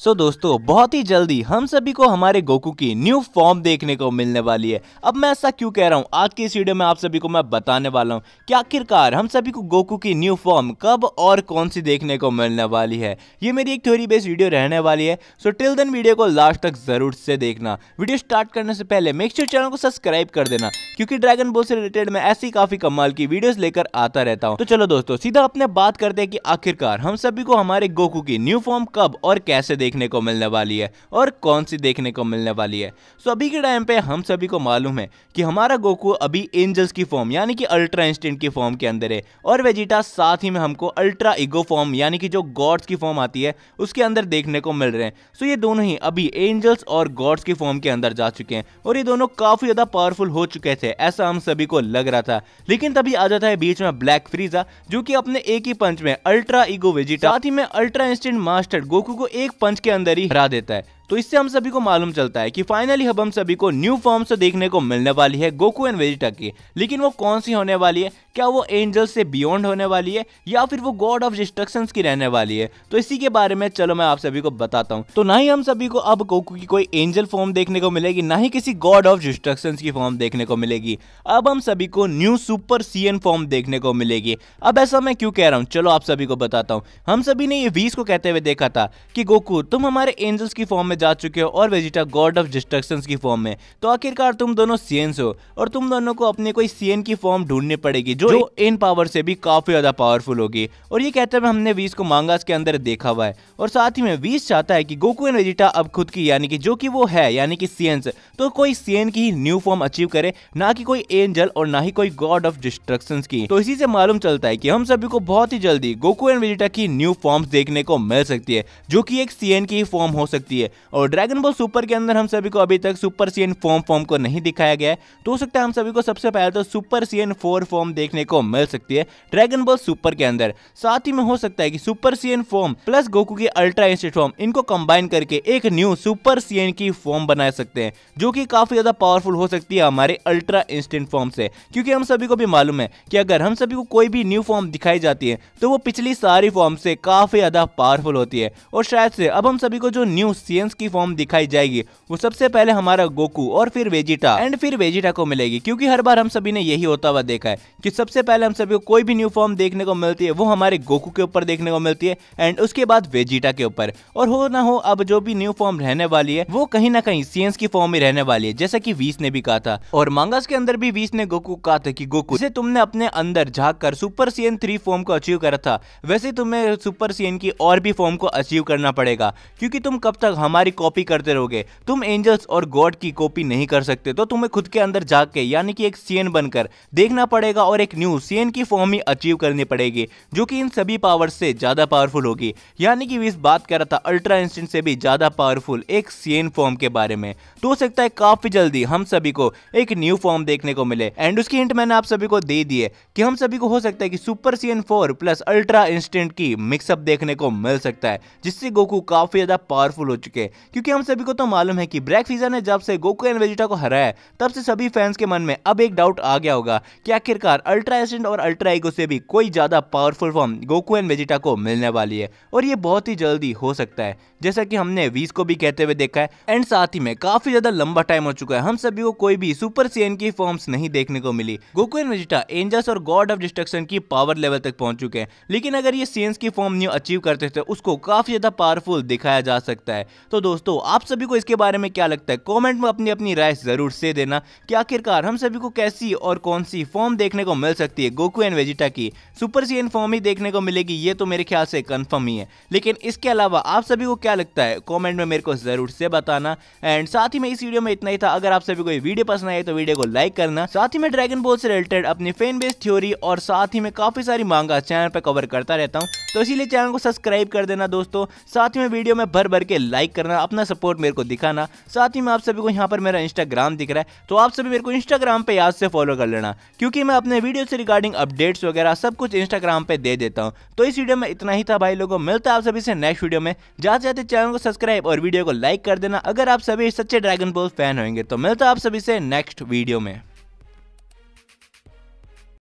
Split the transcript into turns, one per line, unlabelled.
सो so, दोस्तों बहुत ही जल्दी हम सभी को हमारे गोकू की न्यू फॉर्म देखने को मिलने वाली है अब मैं ऐसा क्यों कह रहा हूँ आज की इस वीडियो में आप सभी को मैं बताने वाला हूँ कि आखिरकार हम सभी को गोकू की न्यू फॉर्म कब और कौन सी देखने को मिलने वाली है ये मेरी एक थ्योरी बेस्ड वीडियो रहने वाली है सो टिल देन वीडियो को लास्ट तक जरूर से देखना वीडियो स्टार्ट करने से पहले मेक श्योर चैनल को सब्सक्राइब कर देना क्योंकि ड्रैगन बोल से रिलेटेड मैं ऐसी काफी कमाल की वीडियोज लेकर आता रहता हूँ तो चलो दोस्तों सीधा अपने बात करते हैं कि आखिरकार हम सभी को हमारे गोकू की न्यू फॉर्म कब और कैसे देख देखने को मिलने वाली है और कौन सी देखने को मिलने वाली है सो अभी के टाइम पे हम सभी को मालूम है कि हमारा गोकू अभी एंजल्स की फॉर्म यानी कि अल्ट्रा इंस्टेंट की फॉर्म के अंदर है और वेजिटा साथ ही में हमको अल्ट्रा इगो फॉर्म यानी कि जो गॉड्स की फॉर्म आती है उसके अंदर देखने को मिल रहे हैं सो ये दोनों ही अभी एंजल्स और गॉड्स की फॉर्म के अंदर जा चुके हैं और ये दोनों काफ़ी ज़्यादा पावरफुल हो चुके थे ऐसा हम सभी को लग रहा था लेकिन तभी आ जाता है बीच में ब्लैक फ्रीजा जो कि अपने एक ही पंच में अल्ट्रा इगो वेजिटा साथ ही में अल्ट्रा इंस्टेंट मास्टर गोकू को एक पंच के अंदर ही हरा देता है तो इससे हम सभी को मालूम चलता है कि फाइनली अब हम सभी को न्यू फॉर्म से देखने को मिलने वाली है गोकू एंड वेजिटा की लेकिन वो कौन सी होने वाली है क्या वो एंजल से बियॉन्ड होने वाली है या फिर वो गॉड ऑफ डिस्ट्रक्शन की रहने वाली है तो इसी के बारे में चलो मैं आप सभी को बताता हूँ तो ना ही हम सभी को अब गोकू की कोई एंजल फॉर्म देखने को मिलेगी ना ही किसी गॉड ऑफ डिस्ट्रक्शन की फॉर्म देखने को मिलेगी अब हम सभी को न्यू सुपर सी फॉर्म देखने को मिलेगी अब ऐसा मैं क्यों कह रहा हूँ चलो आप सभी को बताता हूँ हम सभी ने ये वीस को कहते हुए देखा था कि गोकू तुम हमारे एंजल्स की फॉर्म में जा चुके हो और वेजिटा गॉड ऑफ डिस्ट्रक्शन की फॉर्म में तो आखिरकार तुम दोनों सीएन हो और तुम दोनों को अपने कोई सीएन की फॉर्म ढूंढनी पड़ेगी जो इन पावर से भी काफी ज्यादा पावरफुल होगी और ये कहते हुए हमने वीस को मांगास के अंदर देखा हुआ है और साथ ही में वीस चाहता है की गोकू एंड वेजिटा अब खुद की यानी कि जो की वो है यानी कि सीएन तो कोई सीएन की ही न्यू फॉर्म अचीव करे ना कि कोई एंजल और ना ही कोई गॉड ऑफ डिस्ट्रक्शन की तो इसी से मालूम चलता है कि हम सभी को बहुत ही जल्दी गोकू एंड वेजिटा की न्यू फॉर्म्स देखने को मिल सकती है जो कि एक सीएन की फॉर्म हो सकती है और ड्रैगन बॉल सुपर के अंदर हम सभी को अभी तक super Saiyan form form को नहीं दिखाया गया है तो हो सकता है हम सभी को सबसे पहले तो super Saiyan four form देखने को मिल सकती है ड्रैगन बॉल सुपर के अंदर साथ ही में हो सकता है कि super Saiyan form plus Goku की अल्ट्रा इंस्टेंट फॉर्म इनको कंबाइन करके एक न्यू सुपर सी एन की फॉर्म बना सकते हैं जो कि काफी ज्यादा पावरफुल हो सकती है हमारे अल्ट्रा इंस्टेंट फॉर्म से क्योंकि हम सभी को भी मालूम है कि अगर हम सभी को कोई भी न्यू फॉर्म दिखाई जाती है तो वो पिछली सारी फॉर्म से काफी ज्यादा पावरफुल होती है और शायद से अब हम सभी को जो न्यू एन की फॉर्म दिखाई जाएगी वो सबसे पहले हमारा गोकू और फिर वेजिटा एंड फिर वेजिटा को मिलेगी क्योंकि हर बार हम सभी ने यही होता हुआ देखा है कि सबसे पहले हम सभी को कोई भी न्यू फॉर्म देखने को मिलती है वो हमारे गोकू के ऊपर देखने को मिलती है एंड उसके बाद वेजिटा के ऊपर और हो ना हो अब जो भी न्यू फॉर्म रहने वाली है वो कहीं ना कहीं सीएस की फॉर्म में रहने वाली है जैसा की वीस ने भी कहा था और मांगास के अंदर भी वीस ने गोकू कहा था की गोकू जैसे तुमने अपने अंदर झाक कर सुपर सीएन थ्री फॉर्म को अचीव करा था वैसे तुम्हें सुपर सीएन की और भी फॉर्म को अचीव करना पड़ेगा क्योंकि तुम कब तक हमारी हमारी कॉपी करते रहोगे तुम एंजल्स और गॉड की कॉपी नहीं कर सकते तो तुम्हें खुद के अंदर जाके यानी कि एक सीएन बनकर देखना पड़ेगा और एक न्यू सीएन की फॉर्म ही अचीव करनी पड़ेगी जो कि इन सभी पावर से ज़्यादा पावरफुल होगी यानी कि इस बात कर रहा था अल्ट्रा इंस्टेंट से भी ज़्यादा पावरफुल एक सीएन फॉर्म के बारे में तो हो सकता है काफ़ी जल्दी हम सभी को एक न्यू फॉर्म देखने को मिले एंड उसकी हिंट मैंने आप सभी को दे दी है कि हम सभी को हो सकता है कि super Saiyan four plus ultra instinct की मिक्सअप देखने को मिल सकता है जिससे गोकू काफ़ी ज़्यादा पावरफुल हो चुके हैं क्योंकि हम सभी को तो मालूम है कि ब्रैक फीजर ने जब से गोकू एंड वेजिटा को हराया तब से सभी फैंस के मन में अब एक डाउट आ गया होगा कि आखिरकार अल्ट्रा एसेंट और अल्ट्रा ईगो से भी कोई ज़्यादा powerful form Goku and Vegeta को मिलने वाली है और ये बहुत ही जल्दी हो सकता है जैसा कि हमने वीस को भी कहते हुए देखा है एंड साथ ही में काफी ज्यादा लंबा टाइम हो चुका है हम सभी को कोई भी सुपर सीएन की फॉर्म्स नहीं देखने को मिली गोकू एंड वेजिटा एंजल्स और गॉड ऑफ डिस्ट्रक्शन की पावर लेवल तक पहुंच चुके हैं लेकिन अगर ये सीएन की फॉर्म न्यू अचीव करते थे तो उसको काफी ज्यादा पावरफुल दिखाया जा सकता है तो दोस्तों आप सभी को इसके बारे में क्या लगता है कॉमेंट में अपनी अपनी राय जरूर से देना कि आखिरकार हम सभी को कैसी और कौन सी फॉर्म देखने को मिल सकती है गोकू एंड वेजिटा की सुपर सीएन फॉर्म ही देखने को मिलेगी ये तो मेरे ख्याल से कन्फर्म ही है लेकिन इसके अलावा आप सभी को क्या लगता है कॉमेंट में मेरे को जरूर से बताना एंड साथ ही में इस वीडियो में इतना ही था अगर आप सभी को वीडियो पसंद आए तो वीडियो को लाइक करना साथ ही में ड्रैगन बोल से रिलेटेड अपनी फैन बेस थ्योरी और साथ ही में काफी सारी मांगा चैनल पर कवर करता रहता हूँ तो इसीलिए चैनल को सब्सक्राइब कर देना दोस्तों साथ ही में वीडियो में भर भर के लाइक करना करना अपना सपोर्ट मेरे को दिखाना साथ ही में आप सभी को यहाँ पर मेरा इंस्टाग्राम दिख रहा है तो आप सभी मेरे को इंस्टाग्राम पर याद से फॉलो कर लेना क्योंकि मैं अपने वीडियो से रिगार्डिंग अपडेट्स वगैरह सब कुछ इंस्टाग्राम पर दे देता हूँ तो इस वीडियो में इतना ही था भाई लोगों मिलता है आप सभी से नेक्स्ट वीडियो में जाते जाते चैनल को सब्सक्राइब और वीडियो को लाइक कर देना अगर आप सभी सच्चे ड्रैगन बॉल फैन होंगे तो मिलता है आप सभी से नेक्स्ट वीडियो में